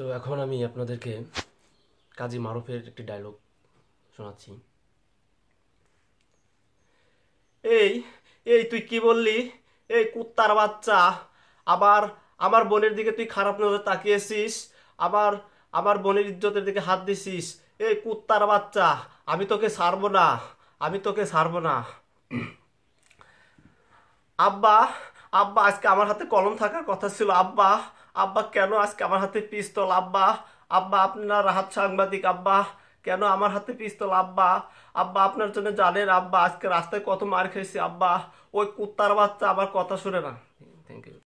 তো এখন আমি আপনাদেরকে কাজী মারুফের একটি ডায়লগ শোনাচ্ছি এই এই তুই কি বললি এই কুত্তার বাচ্চা আবার আমার বোনের দিকে তুই খারাপ নজর তাকিয়েছিস আবার আমার বোনের ইজ্জতের দিকে হাত দিছিস এই কুত্তার বাচ্চা আমি তোকে ছাড়বো না আমি তোকে ছাড়বো না আব্বা আব্বা আজকে আমার হাতে কলম থাকার কথা ছিল আব্বা আব্বা কেন আজকে আমার হাতে পিস্তল আব্বা আব্বা আপনার হাত সাংবাদিক আব্বা কেন আমার হাতে পিস্তল আব্বা আব্বা আপনার জন্য জানেন আব্বা আজকে রাস্তায় কত মার খেয়েছি আব্বা ওই কুত্তার বাচ্চা আবার কথা শুনে না থ্যাংক ইউ